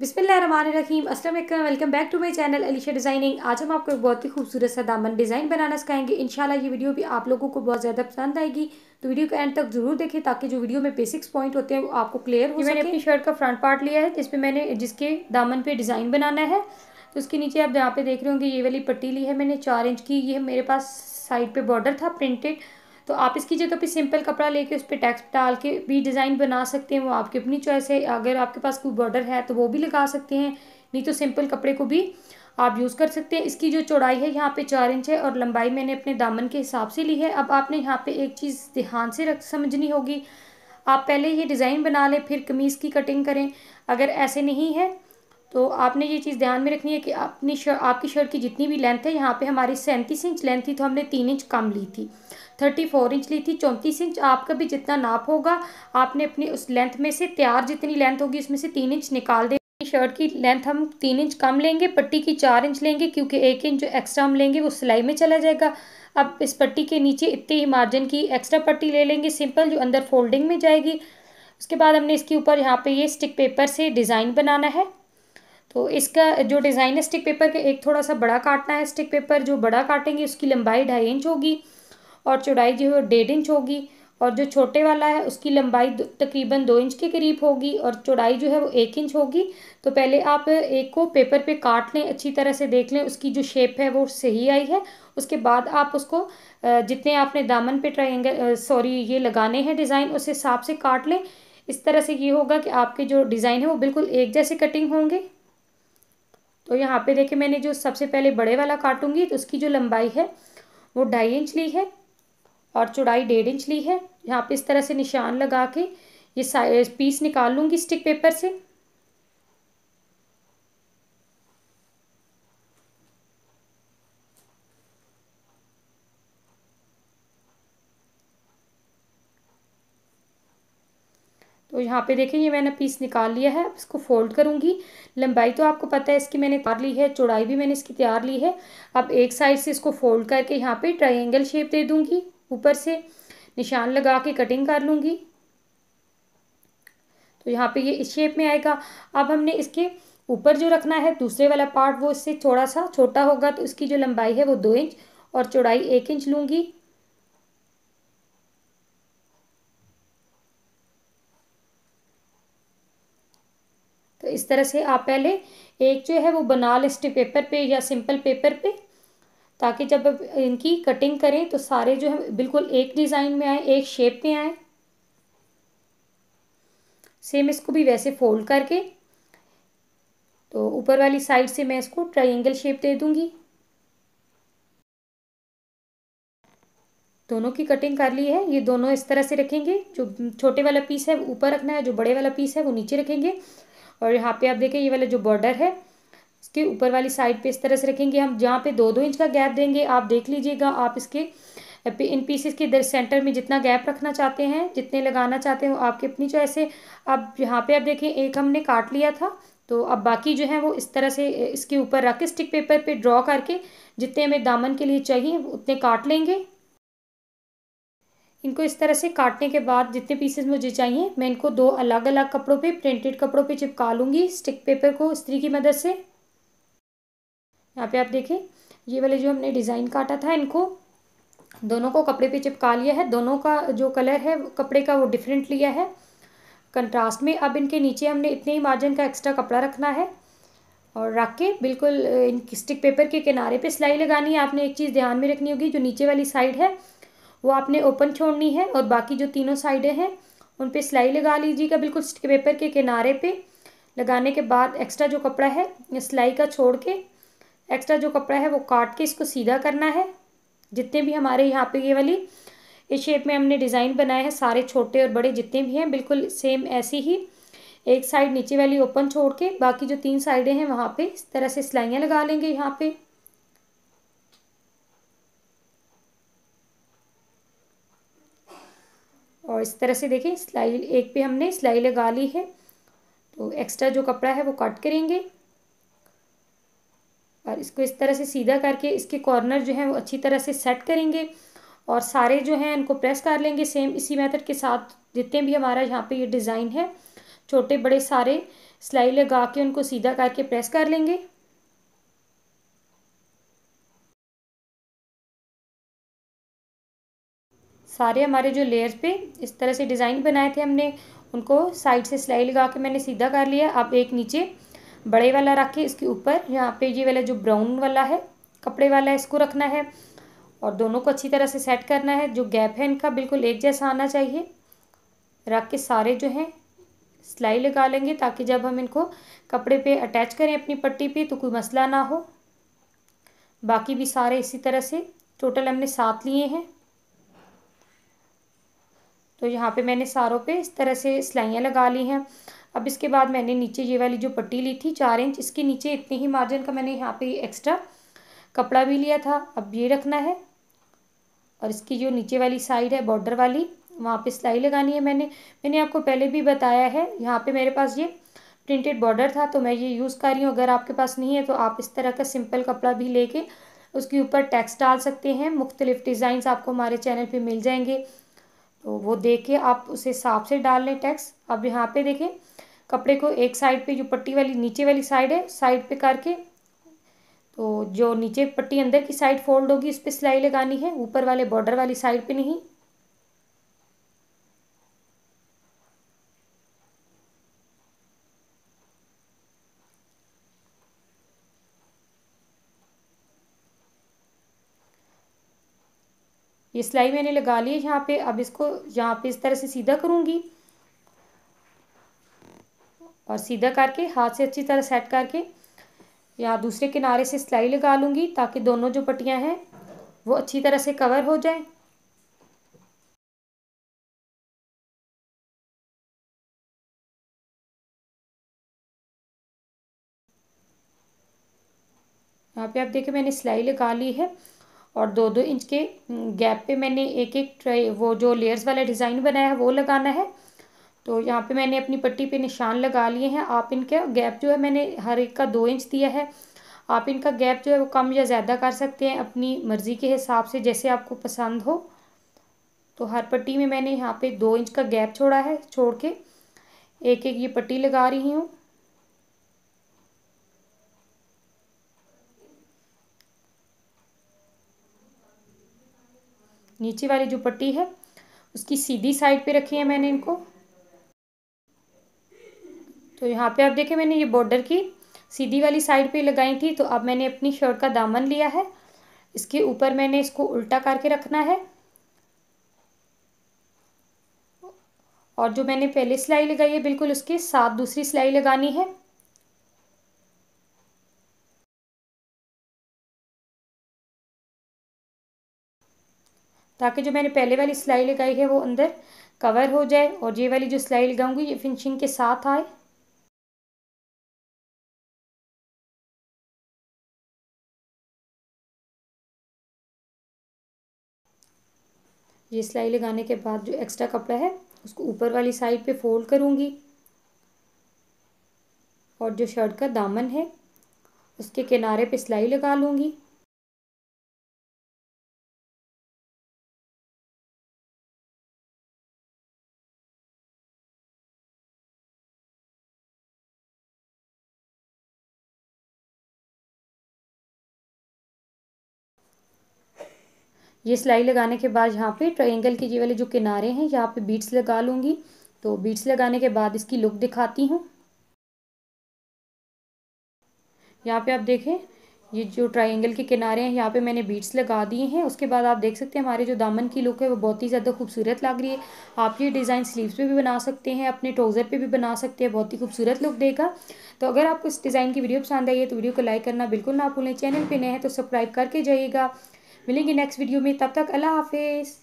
बिस्मिल्लाहिर्रहमानिर्रहीम अस्सलाम वालेकुम welcome back to my channel Alisha designing आज हम आपको एक बहुत ही खूबसूरत सा दामन डिज़ाइन बनाना सिखाएंगे इंशाल्लाह ये वीडियो भी आप लोगों को बहुत ज़्यादा पसंद आएगी तो वीडियो को एंड तक जरूर देखें ताकि जो वीडियो में बेसिक्स पॉइंट होते हैं वो आपको क्लियर हो मैंने अपनी शर्ट का फ्रंट पार्ट लिया है जिसपे मैंने जिसके दामन पर डिज़ाइन बनाना है तो उसके नीचे आप यहाँ पे देख रहे होंगे ये वाली पट्टी ली है मैंने चार इंच की ये मेरे पास साइड पर बॉर्डर था प्रिंटेड तो आप इसकी जगह पे सिंपल कपड़ा लेके उस पर टैक्स डाल के भी डिज़ाइन बना सकते हैं वो आपकी अपनी चॉइस है अगर आपके पास कोई बॉर्डर है तो वो भी लगा सकते हैं नहीं तो सिंपल कपड़े को भी आप यूज़ कर सकते हैं इसकी जो चौड़ाई है यहाँ पे चार इंच है और लंबाई मैंने अपने दामन के हिसाब से ली है अब आपने यहाँ पे एक चीज़ ध्यान से रख समझनी होगी आप पहले ये डिज़ाइन बना लें फिर कमीज़ की कटिंग करें अगर ऐसे नहीं है तो आपने ये चीज़ ध्यान में रखनी है कि अपनी शर्ट आपकी शर्ट की जितनी भी लेंथ है यहाँ पे हमारी सैंतीस इंच लेंथ थी तो हमने तीन इंच कम ली थी थर्टी फोर इंच ली थी चौंतीस इंच आपका भी जितना नाप होगा आपने अपनी उस लेंथ में से तैयार जितनी लेंथ होगी उसमें से तीन इंच निकाल दे शर्ट की लेंथ हम तीन इंच कम लेंगे पट्टी की चार इंच लेंगे क्योंकि एक इंच जो एक्स्ट्रा हम लेंगे वो सिलाई में चला जाएगा अब इस पट्टी के नीचे इतने ही मार्जिन की एक्स्ट्रा पट्टी ले लेंगे सिंपल जो अंदर फोल्डिंग में जाएगी उसके बाद हमने इसके ऊपर यहाँ पे ये स्टिक पेपर से डिज़ाइन बनाना है तो इसका जो डिज़ाइन है स्टिक पेपर का एक थोड़ा सा बड़ा काटना है स्टिक पेपर जो बड़ा काटेंगे उसकी लंबाई ढाई इंच होगी और चौड़ाई जो है डेढ़ इंच होगी और जो छोटे वाला है उसकी लंबाई तकरीबन दो इंच के करीब होगी और चौड़ाई जो है वो एक इंच होगी तो पहले आप एक को पेपर पे काट लें अच्छी तरह से देख लें उसकी जो शेप है वो सही आई है उसके बाद आप उसको जितने आपने दामन पे ट्राइंगल सॉरी ये लगाने हैं डिज़ाइन उस हिसाब से काट लें इस तरह से ये होगा कि आपके जो डिज़ाइन है वो बिल्कुल एक जैसे कटिंग होंगे तो यहाँ पे देखिए मैंने जो सबसे पहले बड़े वाला काटूंगी तो उसकी जो लंबाई है वो ढाई इंच ली है और चौड़ाई डेढ़ इंच ली है यहाँ पे इस तरह से निशान लगा के ये पीस निकाल लूँगी स्टिक पेपर से तो यहाँ पे देखें ये मैंने पीस निकाल लिया है इसको फोल्ड करूँगी लंबाई तो आपको पता है इसकी मैंने तैयार ली है चौड़ाई भी मैंने इसकी तैयार ली है अब एक साइड से इसको फोल्ड करके यहाँ पे ट्रायंगल शेप दे दूँगी ऊपर से निशान लगा के कटिंग कर लूँगी तो यहाँ पे ये इस शेप में आएगा अब हमने इसके ऊपर जो रखना है दूसरे वाला पार्ट वो इससे थोड़ा सा छोटा होगा तो इसकी जो लंबाई है वो दो इंच और चौड़ाई एक इंच लूँगी इस तरह से आप पहले एक जो है वो बना लें पेपर पे या सिंपल पेपर पे ताकि जब इनकी कटिंग करें तो सारे जो है बिल्कुल एक डिज़ाइन में आए एक शेप में आए सेम इसको भी वैसे फोल्ड करके तो ऊपर वाली साइड से मैं इसको ट्राइंगल शेप दे दूंगी दोनों की कटिंग कर ली है ये दोनों इस तरह से रखेंगे जो छोटे वाला पीस है ऊपर रखना है जो बड़े वाला पीस है वो नीचे रखेंगे और यहाँ पे आप देखें ये वाला जो बॉर्डर है इसके ऊपर वाली साइड पे इस तरह से रखेंगे हम जहाँ पे दो दो इंच का गैप देंगे आप देख लीजिएगा आप इसके इन पीसेस के सेंटर में जितना गैप रखना चाहते हैं जितने लगाना चाहते हैं वो आपकी अपनी चॉइस है अब यहाँ पे आप देखें एक हमने काट लिया था तो अब बाकी जो है वो इस तरह से इसके ऊपर रख के स्टिक पेपर पे ड्रॉ करके जितने हमें दामन के लिए चाहिए उतने काट लेंगे इनको इस तरह से काटने के बाद जितने पीसेस मुझे चाहिए मैं इनको दो अलग अलग कपड़ों पे प्रिंटेड कपड़ों पे चिपका लूँगी स्टिक पेपर को इस्त्री की मदद से यहाँ पे आप देखें ये वाले जो हमने डिज़ाइन काटा था इनको दोनों को कपड़े पे चिपका लिया है दोनों का जो कलर है कपड़े का वो डिफरेंट लिया है कंट्रास्ट में अब इनके नीचे हमने इतने ही मार्जिन का एक्स्ट्रा कपड़ा रखना है और रख के बिल्कुल इन स्टिक पेपर के किनारे पे सिलाई लगानी है आपने एक चीज़ ध्यान में रखनी होगी जो नीचे वाली साइड है वो आपने ओपन छोड़नी है और बाकी जो तीनों साइडें हैं उन पर सिलाई लगा लीजिएगा बिल्कुल पेपर के किनारे पे लगाने के बाद एक्स्ट्रा जो कपड़ा है सिलाई का छोड़ के एक्स्ट्रा जो कपड़ा है वो काट के इसको सीधा करना है जितने भी हमारे यहाँ पे ये वाली इस शेप में हमने डिज़ाइन बनाए हैं सारे छोटे और बड़े जितने भी हैं बिल्कुल सेम ऐसी ही एक साइड नीचे वाली ओपन छोड़ के बाकी जो तीन साइडें हैं वहाँ पे इस तरह से सिलाइयाँ लगा लेंगे यहाँ पे और इस तरह से देखें सिलाई एक पे हमने सिलाई लगा ली है तो एक्स्ट्रा जो कपड़ा है वो कट करेंगे और इसको इस तरह से सीधा करके इसके कॉर्नर जो है वो अच्छी तरह से सेट करेंगे और सारे जो हैं इनको प्रेस कर लेंगे सेम इसी मेथड के साथ जितने भी हमारा यहाँ पे ये डिज़ाइन है छोटे बड़े सारे सिलाई लगा के उनको सीधा करके प्रेस कर लेंगे सारे हमारे जो लेयर्स पे इस तरह से डिज़ाइन बनाए थे हमने उनको साइड से सिलाई लगा के मैंने सीधा कर लिया अब एक नीचे बड़े वाला रख के इसके ऊपर यहाँ पे ये वाला जो ब्राउन वाला है कपड़े वाला है इसको रखना है और दोनों को अच्छी तरह से सेट करना है जो गैप है इनका बिल्कुल एक जैसा आना चाहिए रख के सारे जो हैं सिलाई लगा लेंगे ताकि जब हम इनको कपड़े पे अटैच करें अपनी पट्टी पे तो कोई मसला ना हो बाकी भी सारे इसी तरह से टोटल हमने सात लिए हैं तो यहाँ पे मैंने सारों पे इस तरह से सिलाइयाँ लगा ली हैं अब इसके बाद मैंने नीचे ये वाली जो पट्टी ली थी चार इंच इसके नीचे इतने ही मार्जिन का मैंने यहाँ पे एक्स्ट्रा कपड़ा भी लिया था अब ये रखना है और इसकी जो नीचे वाली साइड है बॉर्डर वाली वहाँ पे सिलाई लगानी है मैंने मैंने आपको पहले भी बताया है यहाँ पे मेरे पास ये प्रिंटेड बॉर्डर था तो मैं ये यूज़ कर रही हूँ अगर आपके पास नहीं है तो आप इस तरह का सिंपल कपड़ा भी लेके उसके ऊपर टैक्स डाल सकते हैं मुख्तलिफ़ डिज़ाइंस आपको हमारे चैनल पे मिल जाएंगे तो वो देख के आप उस हिसाब से डाल लें टैक्स अब यहाँ पे देखें कपड़े को एक साइड पे जो पट्टी वाली नीचे वाली साइड है साइड पे करके तो जो नीचे पट्टी अंदर की साइड फोल्ड होगी उस पर सिलाई लगानी है ऊपर वाले बॉर्डर वाली साइड पे नहीं ये सिलाई मैंने लगा ली है यहाँ पे अब इसको यहाँ पे इस तरह से सीधा करूँगी और सीधा करके हाथ से अच्छी तरह सेट करके यहाँ दूसरे किनारे से सिलाई लगा लूँगी ताकि दोनों जो पट्टियाँ हैं वो अच्छी तरह से कवर हो जाए यहाँ पे आप देखें मैंने सिलाई लगा ली है और दो दो इंच के गैप पे मैंने एक एक ट्रे वो जो लेयर्स वाला डिज़ाइन बनाया है वो लगाना है तो यहाँ पे मैंने अपनी पट्टी पे निशान लगा लिए हैं आप इनका गैप जो है मैंने हर एक का दो इंच दिया है आप इनका गैप जो है वो कम या ज़्यादा कर सकते हैं अपनी मर्ज़ी के हिसाब से जैसे आपको पसंद हो तो हर पट्टी में मैंने यहाँ पे दो इंच का गैप छोड़ा है छोड़ के एक एक ये पट्टी लगा रही हूँ नीचे वाली जो पट्टी है उसकी सीधी साइड पे रखी है मैंने इनको तो यहाँ पे आप देखें मैंने ये बॉर्डर की सीधी वाली साइड पे लगाई थी तो अब मैंने अपनी शर्ट का दामन लिया है इसके ऊपर मैंने इसको उल्टा करके रखना है और जो मैंने पहले सिलाई लगाई है बिल्कुल उसके साथ दूसरी सिलाई लगानी है ताकि जो मैंने पहले वाली सिलाई लगाई है वो अंदर कवर हो जाए और ये वाली जो सिलाई लगाऊंगी ये फिनिशिंग के साथ आए ये सिलाई लगाने के बाद जो एक्स्ट्रा कपड़ा है उसको ऊपर वाली साइड पे फोल्ड करूँगी और जो शर्ट का दामन है उसके किनारे पे सिलाई लगा लूँगी ये सिलाई लगाने के बाद यहाँ पे ट्रायंगल के ये वाले जो किनारे हैं यहाँ पे बीट्स लगा लूँगी तो बीट्स लगाने के बाद इसकी लुक दिखाती हूँ यहाँ पे आप देखें ये जो ट्रायंगल के किनारे हैं यहाँ पे मैंने बीट्स लगा दिए हैं उसके बाद आप देख सकते हैं हमारे जो दामन की लुक है वो बहुत ही ज़्यादा खूबसूरत लग रही है आप ये डिज़ाइन स्लीव्स पे भी बना सकते हैं अपने ट्रोज़र पे भी बना सकते हैं बहुत ही खूबसूरत लुक देगा तो अगर आपको इस डिज़ाइन की वीडियो पसंद आई है तो वीडियो को लाइक करना बिल्कुल ना भूलें चैनल पर नए हैं तो सब्सक्राइब करके जाइएगा मिलेंगे नेक्स्ट वीडियो में तब तक अल्लाह हाफिज़